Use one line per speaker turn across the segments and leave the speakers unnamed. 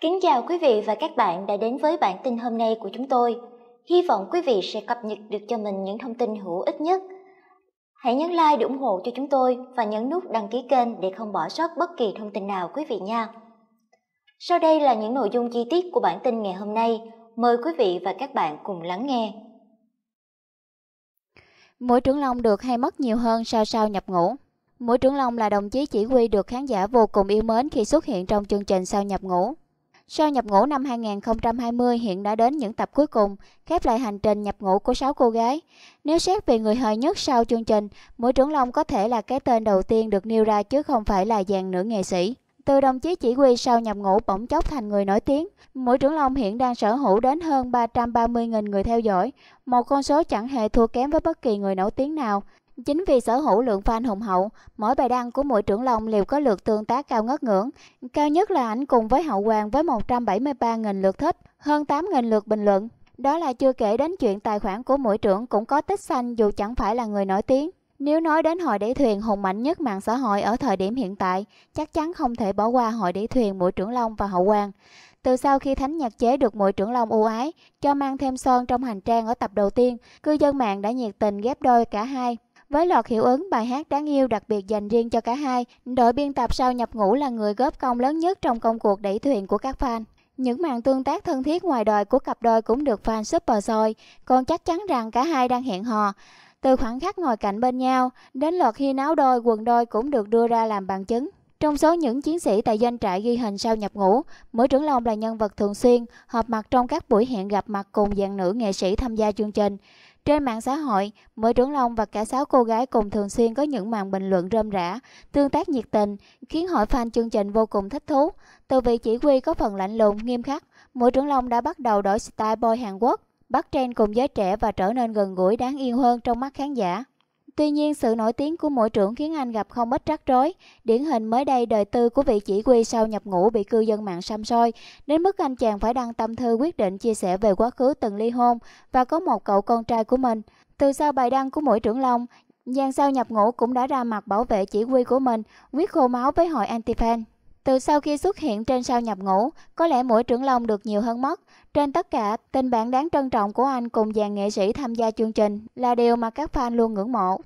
Kính chào quý vị và các bạn đã đến với bản tin hôm nay của chúng tôi. Hy vọng quý vị sẽ cập nhật được cho mình những thông tin hữu ích nhất. Hãy nhấn like để ủng hộ cho chúng tôi và nhấn nút đăng ký kênh để không bỏ sót bất kỳ thông tin nào quý vị nha. Sau đây là những nội dung chi tiết của bản tin ngày hôm nay. Mời quý vị và các bạn cùng lắng nghe. Mũi trưởng long được hay mất nhiều hơn sao sao nhập ngũ. Mũi trưởng long là đồng chí chỉ huy được khán giả vô cùng yêu mến khi xuất hiện trong chương trình sao nhập ngũ. Sau nhập ngũ năm 2020 hiện đã đến những tập cuối cùng, khép lại hành trình nhập ngũ của 6 cô gái. Nếu xét về người hời nhất sau chương trình, Mũi Trưởng Long có thể là cái tên đầu tiên được nêu ra chứ không phải là dàn nữ nghệ sĩ. Từ đồng chí chỉ huy sau nhập ngũ bỗng chốc thành người nổi tiếng, Mũi Trưởng Long hiện đang sở hữu đến hơn 330.000 người theo dõi, một con số chẳng hề thua kém với bất kỳ người nổi tiếng nào. Chính vì sở hữu lượng fan hùng hậu, mỗi bài đăng của mỗi trưởng lòng đều có lượt tương tác cao ngất ngưỡng. Cao nhất là ảnh cùng với Hậu Hoàng với 173.000 lượt thích, hơn 8.000 lượt bình luận. Đó là chưa kể đến chuyện tài khoản của mỗi trưởng cũng có tích xanh dù chẳng phải là người nổi tiếng. Nếu nói đến hội đẩy thuyền hùng mạnh nhất mạng xã hội ở thời điểm hiện tại, chắc chắn không thể bỏ qua hội đẩy thuyền mũi trưởng Long và Hậu Quang. Từ sau khi thánh nhạc chế được mũi trưởng Long ưu ái, cho mang thêm son trong hành trang ở tập đầu tiên, cư dân mạng đã nhiệt tình ghép đôi cả hai. Với loạt hiệu ứng bài hát đáng yêu đặc biệt dành riêng cho cả hai, đội biên tập sau nhập ngũ là người góp công lớn nhất trong công cuộc đẩy thuyền của các fan. Những màn tương tác thân thiết ngoài đời của cặp đôi cũng được fan super soi, còn chắc chắn rằng cả hai đang hẹn hò. Từ khoảng khắc ngồi cạnh bên nhau, đến loạt khi náo đôi, quần đôi cũng được đưa ra làm bằng chứng. Trong số những chiến sĩ tại doanh trại ghi hình sau nhập ngũ, Mũi Trưởng Long là nhân vật thường xuyên, họp mặt trong các buổi hẹn gặp mặt cùng dàn nữ nghệ sĩ tham gia chương trình. Trên mạng xã hội, mỗi Trưởng Long và cả sáu cô gái cùng thường xuyên có những màn bình luận rơm rã, tương tác nhiệt tình, khiến hội fan chương trình vô cùng thích thú. Từ vị chỉ huy có phần lạnh lùng, nghiêm khắc, mỗi Trưởng Long đã bắt đầu đổi style boy Hàn Quốc, bắt trend cùng giới trẻ và trở nên gần gũi đáng yêu hơn trong mắt khán giả. Tuy nhiên, sự nổi tiếng của mỗi trưởng khiến anh gặp không ít rắc rối. Điển hình mới đây, đời tư của vị chỉ huy sau nhập ngũ bị cư dân mạng xăm soi, đến mức anh chàng phải đăng tâm thư quyết định chia sẻ về quá khứ từng ly hôn và có một cậu con trai của mình. Từ sau bài đăng của mỗi trưởng Long, Giang sao nhập ngũ cũng đã ra mặt bảo vệ chỉ huy của mình, quyết khô máu với hội anti-fan. Từ sau khi xuất hiện trên sao nhập ngũ, có lẽ mỗi trưởng long được nhiều hơn mất. Trên tất cả, tình bạn đáng trân trọng của anh cùng dàn nghệ sĩ tham gia chương trình là điều mà các fan luôn ngưỡng mộ.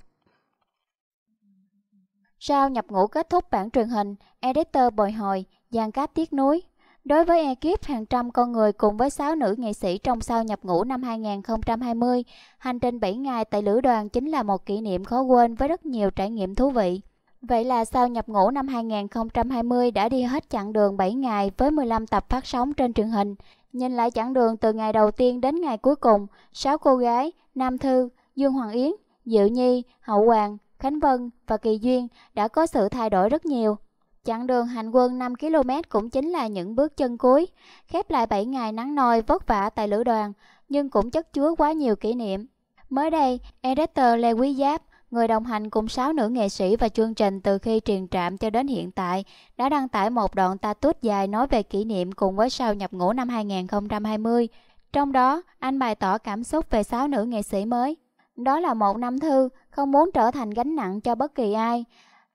Sau nhập ngũ kết thúc bản truyền hình, editor bồi hồi, dàn cáp tiếc nuối. Đối với ekip hàng trăm con người cùng với 6 nữ nghệ sĩ trong Sao nhập ngũ năm 2020, hành trình 7 ngày tại lữ đoàn chính là một kỷ niệm khó quên với rất nhiều trải nghiệm thú vị. Vậy là sau nhập ngũ năm 2020 đã đi hết chặng đường 7 ngày với 15 tập phát sóng trên truyền hình. Nhìn lại chặng đường từ ngày đầu tiên đến ngày cuối cùng, 6 cô gái, Nam Thư, Dương Hoàng Yến, Diệu Nhi, Hậu Hoàng, Khánh Vân và Kỳ Duyên đã có sự thay đổi rất nhiều. Chặng đường hành quân 5 km cũng chính là những bước chân cuối, khép lại 7 ngày nắng nồi vất vả tại lữ đoàn, nhưng cũng chất chứa quá nhiều kỷ niệm. Mới đây, editor Lê Quý Giáp người đồng hành cùng sáu nữ nghệ sĩ và chương trình từ khi truyền trạm cho đến hiện tại, đã đăng tải một đoạn tút dài nói về kỷ niệm cùng với sau nhập ngũ năm 2020. Trong đó, anh bày tỏ cảm xúc về sáu nữ nghệ sĩ mới. Đó là một năm thư, không muốn trở thành gánh nặng cho bất kỳ ai.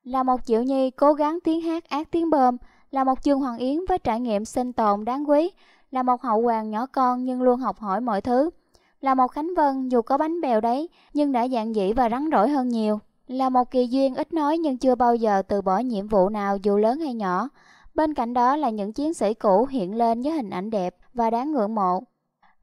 Là một Diệu Nhi cố gắng tiếng hát ác tiếng bơm, là một Dương Hoàng Yến với trải nghiệm sinh tồn đáng quý, là một hậu hoàng nhỏ con nhưng luôn học hỏi mọi thứ là một Khánh Vân dù có bánh bèo đấy nhưng đã dạng dĩ và rắn rỏi hơn nhiều. Là một kỳ duyên ít nói nhưng chưa bao giờ từ bỏ nhiệm vụ nào dù lớn hay nhỏ. Bên cạnh đó là những chiến sĩ cũ hiện lên với hình ảnh đẹp và đáng ngưỡng mộ.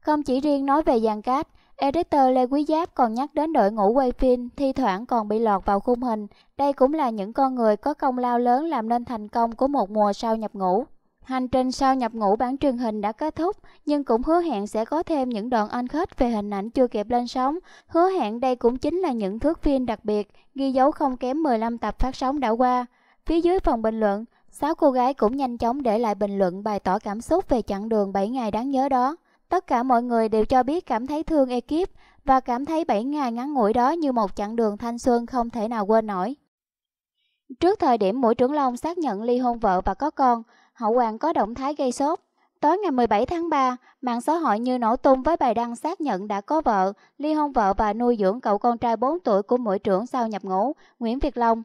Không chỉ riêng nói về dàn Cát, editor Lê Quý Giáp còn nhắc đến đội ngũ quay phim thi thoảng còn bị lọt vào khung hình. Đây cũng là những con người có công lao lớn làm nên thành công của một mùa sau nhập ngũ. Hành trình sau nhập ngũ bản truyền hình đã kết thúc, nhưng cũng hứa hẹn sẽ có thêm những đoạn on khách về hình ảnh chưa kịp lên sóng. Hứa hẹn đây cũng chính là những thước phim đặc biệt, ghi dấu không kém 15 tập phát sóng đã qua. Phía dưới phần bình luận, sáu cô gái cũng nhanh chóng để lại bình luận bày tỏ cảm xúc về chặng đường 7 ngày đáng nhớ đó. Tất cả mọi người đều cho biết cảm thấy thương ekip và cảm thấy 7 ngày ngắn ngủi đó như một chặng đường thanh xuân không thể nào quên nổi. Trước thời điểm Mũi Trưởng Long xác nhận ly hôn vợ và có con, Hậu Hoàng có động thái gây sốt. Tối ngày 17 tháng 3, mạng xã hội như nổ tung với bài đăng xác nhận đã có vợ, ly hôn vợ và nuôi dưỡng cậu con trai 4 tuổi của mũi trưởng sau nhập ngũ, Nguyễn Việt Long.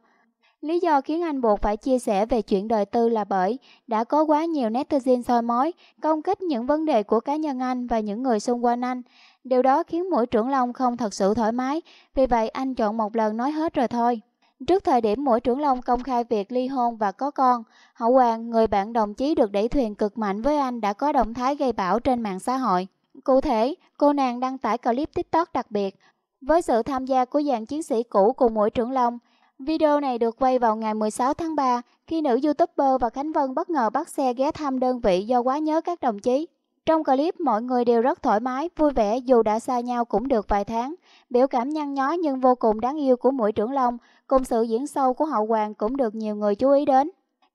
Lý do khiến anh buộc phải chia sẻ về chuyện đời tư là bởi đã có quá nhiều netizen soi mói, công kích những vấn đề của cá nhân anh và những người xung quanh anh. Điều đó khiến mũi trưởng Long không thật sự thoải mái, vì vậy anh chọn một lần nói hết rồi thôi. Trước thời điểm mỗi trưởng long công khai việc ly hôn và có con, Hậu Hoàng, người bạn đồng chí được đẩy thuyền cực mạnh với anh đã có động thái gây bão trên mạng xã hội. Cụ thể, cô nàng đăng tải clip TikTok đặc biệt với sự tham gia của dàn chiến sĩ cũ cùng mỗi trưởng long. Video này được quay vào ngày 16 tháng 3 khi nữ youtuber và Khánh Vân bất ngờ bắt xe ghé thăm đơn vị do quá nhớ các đồng chí. Trong clip mọi người đều rất thoải mái, vui vẻ dù đã xa nhau cũng được vài tháng. Biểu cảm nhăn nhó nhưng vô cùng đáng yêu của mũi trưởng long cùng sự diễn sâu của hậu hoàng cũng được nhiều người chú ý đến.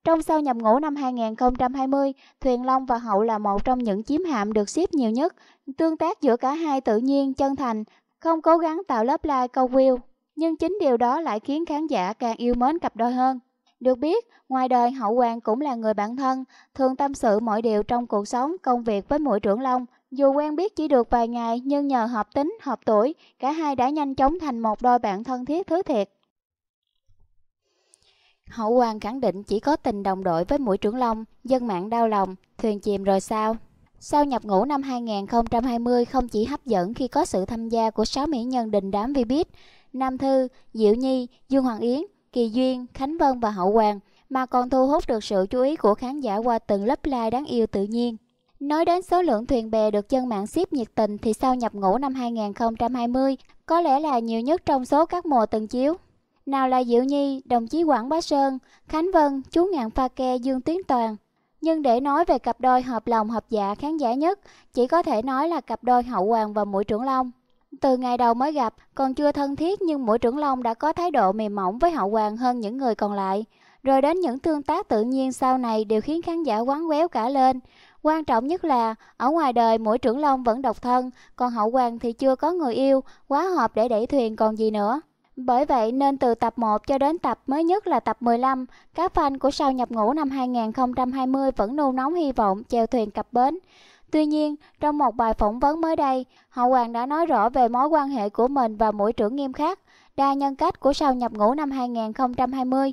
Trong sau nhập ngũ năm 2020, Thuyền Long và Hậu là một trong những chiếm hạm được ship nhiều nhất. Tương tác giữa cả hai tự nhiên, chân thành, không cố gắng tạo lớp like câu view. Nhưng chính điều đó lại khiến khán giả càng yêu mến cặp đôi hơn. Được biết, ngoài đời Hậu Hoàng cũng là người bạn thân, thường tâm sự mọi điều trong cuộc sống, công việc với mũi trưởng Long. Dù quen biết chỉ được vài ngày nhưng nhờ hợp tính, hợp tuổi, cả hai đã nhanh chóng thành một đôi bạn thân thiết thứ thiệt. Hậu Hoàng khẳng định chỉ có tình đồng đội với mũi trưởng Long, dân mạng đau lòng, thuyền chìm rồi sao? Sau nhập ngũ năm 2020 không chỉ hấp dẫn khi có sự tham gia của 6 mỹ nhân đình đám Vbiz, Nam Thư, Diệu Nhi, Dương Hoàng Yến, Kỳ Duyên, Khánh Vân và Hậu Hoàng mà còn thu hút được sự chú ý của khán giả qua từng lớp like đáng yêu tự nhiên. Nói đến số lượng thuyền bè được dân mạng ship nhiệt tình thì sau nhập ngũ năm 2020 có lẽ là nhiều nhất trong số các mùa từng chiếu. Nào là Diệu Nhi, đồng chí Quảng Bá Sơn, Khánh Vân, chú Ngạn Pha Ke, Dương Tiến Toàn. Nhưng để nói về cặp đôi hợp lòng hợp dạ khán giả nhất, chỉ có thể nói là cặp đôi Hậu Hoàng và Mũi Trưởng Long. Từ ngày đầu mới gặp, còn chưa thân thiết nhưng mỗi trưởng long đã có thái độ mềm mỏng với hậu hoàng hơn những người còn lại. Rồi đến những tương tác tự nhiên sau này đều khiến khán giả quán quéo cả lên. Quan trọng nhất là, ở ngoài đời mỗi trưởng long vẫn độc thân, còn hậu hoàng thì chưa có người yêu, quá hợp để đẩy thuyền còn gì nữa. Bởi vậy nên từ tập 1 cho đến tập mới nhất là tập 15, các fan của sao nhập ngũ năm 2020 vẫn nôn nóng hy vọng chèo thuyền cặp bến. Tuy nhiên, trong một bài phỏng vấn mới đây, hậu Hoàng đã nói rõ về mối quan hệ của mình và mũi trưởng nghiêm khắc, đa nhân cách của sau nhập ngũ năm 2020.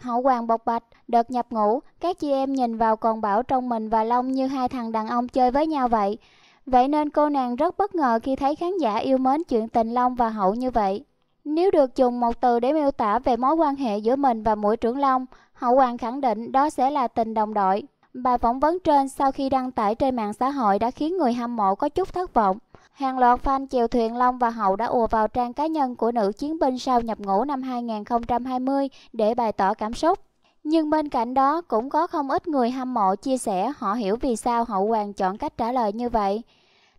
Hậu Hoàng bộc bạch, đợt nhập ngũ, các chị em nhìn vào còn bảo trong mình và Long như hai thằng đàn ông chơi với nhau vậy. Vậy nên cô nàng rất bất ngờ khi thấy khán giả yêu mến chuyện tình Long và Hậu như vậy. Nếu được dùng một từ để miêu tả về mối quan hệ giữa mình và mũi trưởng Long, Hậu Hoàng khẳng định đó sẽ là tình đồng đội. Bài phỏng vấn trên sau khi đăng tải trên mạng xã hội đã khiến người hâm mộ có chút thất vọng. Hàng loạt fan chiều thuyền Long và Hậu đã ùa vào trang cá nhân của nữ chiến binh sau nhập ngũ năm 2020 để bày tỏ cảm xúc. Nhưng bên cạnh đó cũng có không ít người hâm mộ chia sẻ họ hiểu vì sao Hậu Hoàng chọn cách trả lời như vậy.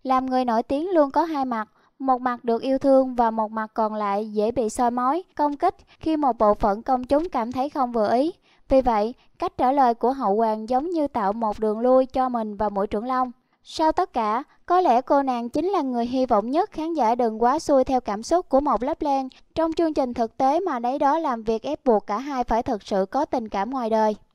Làm người nổi tiếng luôn có hai mặt, một mặt được yêu thương và một mặt còn lại dễ bị soi mói, công kích khi một bộ phận công chúng cảm thấy không vừa ý. Vì vậy, cách trả lời của hậu hoàng giống như tạo một đường lui cho mình và mũi trưởng long. Sau tất cả, có lẽ cô nàng chính là người hy vọng nhất khán giả đừng quá xuôi theo cảm xúc của một lớp len trong chương trình thực tế mà đấy đó làm việc ép buộc cả hai phải thật sự có tình cảm ngoài đời.